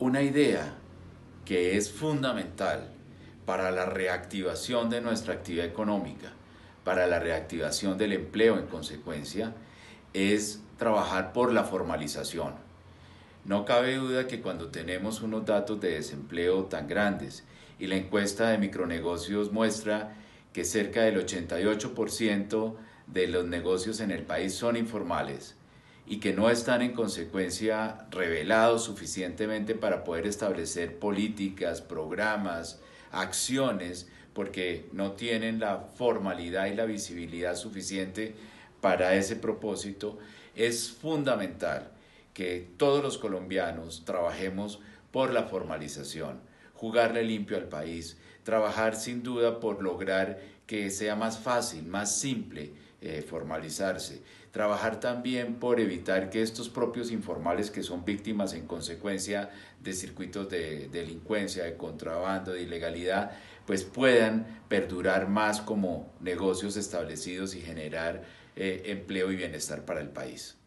una idea que es fundamental para la reactivación de nuestra actividad económica, para la reactivación del empleo en consecuencia, es trabajar por la formalización. No cabe duda que cuando tenemos unos datos de desempleo tan grandes y la encuesta de micronegocios muestra que cerca del 88% de los negocios en el país son informales, y que no están en consecuencia revelados suficientemente para poder establecer políticas, programas, acciones, porque no tienen la formalidad y la visibilidad suficiente para ese propósito, es fundamental que todos los colombianos trabajemos por la formalización jugarle limpio al país, trabajar sin duda por lograr que sea más fácil, más simple eh, formalizarse, trabajar también por evitar que estos propios informales que son víctimas en consecuencia de circuitos de delincuencia, de contrabando, de ilegalidad, pues puedan perdurar más como negocios establecidos y generar eh, empleo y bienestar para el país.